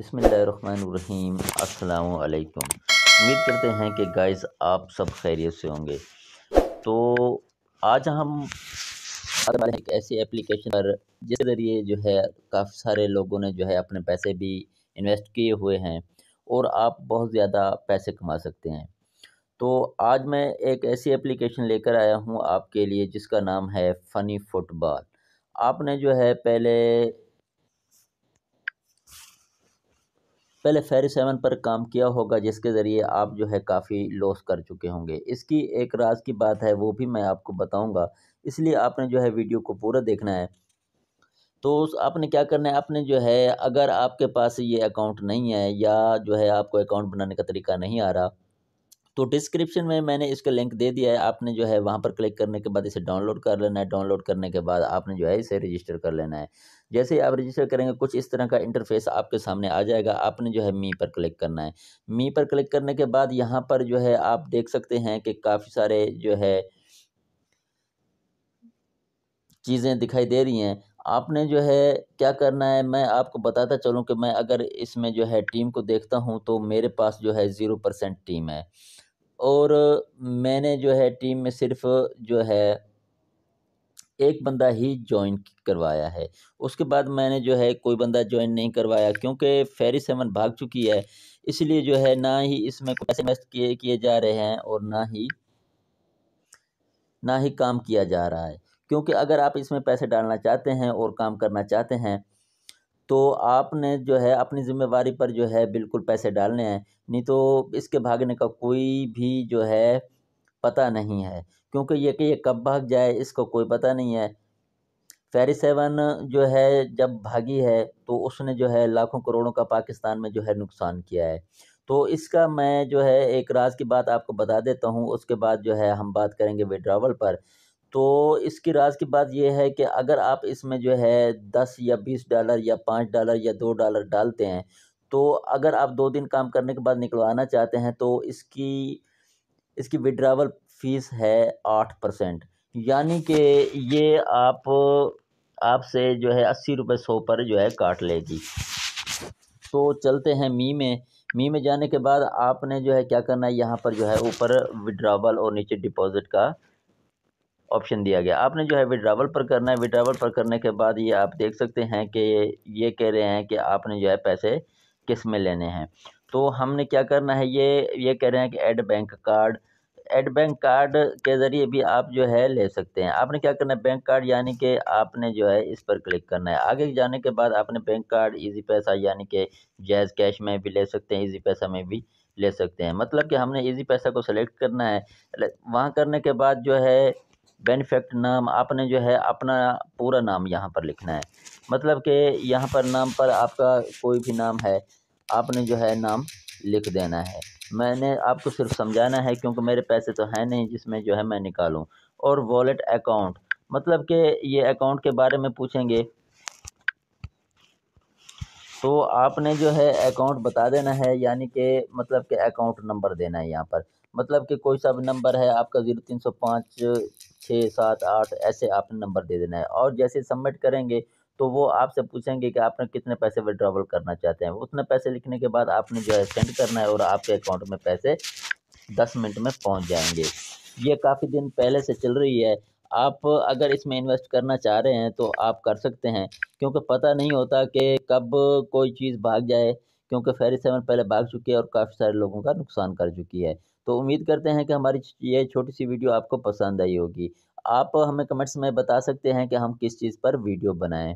बसमीम् अल्लाम उम्मीद करते हैं कि गाइस आप सब खैरियत से होंगे तो आज हम एक ऐसी एप्लीकेशन पर जिस ज़रिए जो है काफ़ी सारे लोगों ने जो है अपने पैसे भी इन्वेस्ट किए हुए हैं और आप बहुत ज़्यादा पैसे कमा सकते हैं तो आज मैं एक ऐसी एप्लीकेशन लेकर आया हूँ आपके लिए जिसका नाम है फ़नी फुटबॉल आपने जो है पहले पहले फेरी सेवन पर काम किया होगा जिसके ज़रिए आप जो है काफ़ी लॉस कर चुके होंगे इसकी एक राज की बात है वो भी मैं आपको बताऊंगा इसलिए आपने जो है वीडियो को पूरा देखना है तो उस आपने क्या करना है आपने जो है अगर आपके पास ये अकाउंट नहीं है या जो है आपको अकाउंट बनाने का तरीका नहीं आ रहा तो डिस्क्रिप्शन में मैंने इसका लिंक दे दिया है आपने जो है वहाँ पर क्लिक करने के बाद इसे डाउनलोड कर लेना है डाउनलोड करने के बाद आपने जो है इसे रजिस्टर कर लेना है जैसे ही आप रजिस्टर करेंगे कुछ इस तरह का इंटरफेस आपके सामने आ जाएगा आपने जो है मी पर क्लिक करना है मी पर क्लिक करने के बाद यहाँ पर जो है आप देख सकते हैं कि काफ़ी सारे जो है चीज़ें दिखाई दे रही हैं आपने जो है क्या करना है मैं आपको बताता चलूँ कि मैं अगर इसमें जो है टीम को देखता हूँ तो मेरे पास जो है ज़ीरो परसेंट टीम है और मैंने जो है टीम में सिर्फ जो है एक बंदा ही ज्वाइन करवाया है उसके बाद मैंने जो है कोई बंदा ज्वाइन नहीं करवाया क्योंकि फेरी सेवन भाग चुकी है इसलिए जो है ना ही इसमें पैसे इन्वेस्ट किए किए जा रहे हैं और ना ही ना ही काम किया जा रहा है क्योंकि अगर आप इसमें पैसे डालना चाहते हैं और काम करना चाहते हैं तो आपने जो है अपनी ज़िम्मेवारी पर जो है बिल्कुल पैसे डालने हैं नहीं तो इसके भागने का कोई भी जो है पता नहीं है क्योंकि ये कि ये कब भाग जाए इसका कोई पता नहीं है फेरी सेवन जो है जब भागी है तो उसने जो है लाखों करोड़ों का पाकिस्तान में जो है नुकसान किया है तो इसका मैं जो है एक राज की बात आपको बता देता हूँ उसके बाद जो है हम बात करेंगे विड्रावल पर तो इसकी राज की बात यह है कि अगर आप इसमें जो है दस या बीस डॉलर या पाँच डॉलर या दो डॉलर डालते हैं तो अगर आप दो दिन काम करने के बाद निकलवाना चाहते हैं तो इसकी इसकी विड्रावल फ़ीस है आठ परसेंट यानी कि ये आप आपसे जो है अस्सी रुपये सौ पर जो है काट लेगी तो चलते हैं मी में मी में जाने के बाद आपने जो है क्या करना है यहाँ पर जो है ऊपर विड्रावल और नीचे डिपॉज़िट का ऑप्शन दिया गया आपने जो है विड्रावल पर करना है विड्रावल पर करने के बाद ये आप देख सकते हैं कि ये कह रहे हैं कि आपने जो है पैसे किस में लेने हैं तो हमने क्या करना है ये ये कह रहे हैं कि add bank card add bank card के ज़रिए भी आप जो है ले सकते हैं आपने क्या करना है बैंक कार्ड यानी कि आपने जो है इस पर क्लिक करना है आगे जाने के बाद आपने बैंक कार्ड इजी पैसा यानी कि जैज़ कैश में भी ले सकते हैं इजी पैसा में भी ले सकते हैं मतलब कि हमने इजी पैसा को सेलेक्ट करना है वहाँ करने के बाद जो है बेनिफेक्ट नाम आपने जो है अपना पूरा नाम यहाँ पर लिखना है मतलब कि यहाँ पर नाम पर आपका कोई भी नाम है आपने जो है नाम लिख देना है मैंने आपको सिर्फ समझाना है क्योंकि मेरे पैसे तो हैं नहीं जिसमें जो है मैं निकालूँ और वॉलेट अकाउंट मतलब कि ये अकाउंट के बारे में पूछेंगे तो आपने जो है अकाउंट बता देना है यानी कि मतलब कि अकाउंट नंबर देना है यहाँ पर मतलब कि कोई सा नंबर है आपका ज़ीरो तीन सौ पाँच छः सात आठ ऐसे आपने नंबर दे देना है और जैसे सबमिट करेंगे तो वो आपसे पूछेंगे कि आपने कितने पैसे विड्रॉवल करना चाहते हैं उतने पैसे लिखने के बाद आपने जो है सेंड करना है और आपके अकाउंट में पैसे दस मिनट में पहुँच जाएंगे ये काफ़ी दिन पहले से चल रही है आप अगर इसमें इन्वेस्ट करना चाह रहे हैं तो आप कर सकते हैं क्योंकि पता नहीं होता कि कब कोई चीज़ भाग जाए क्योंकि फेरी सेवन पहले भाग चुकी है और काफ़ी सारे लोगों का नुकसान कर चुकी है तो उम्मीद करते हैं कि हमारी ये छोटी सी वीडियो आपको पसंद आई होगी आप हमें कमेंट्स में बता सकते हैं कि हम किस चीज़ पर वीडियो बनाएं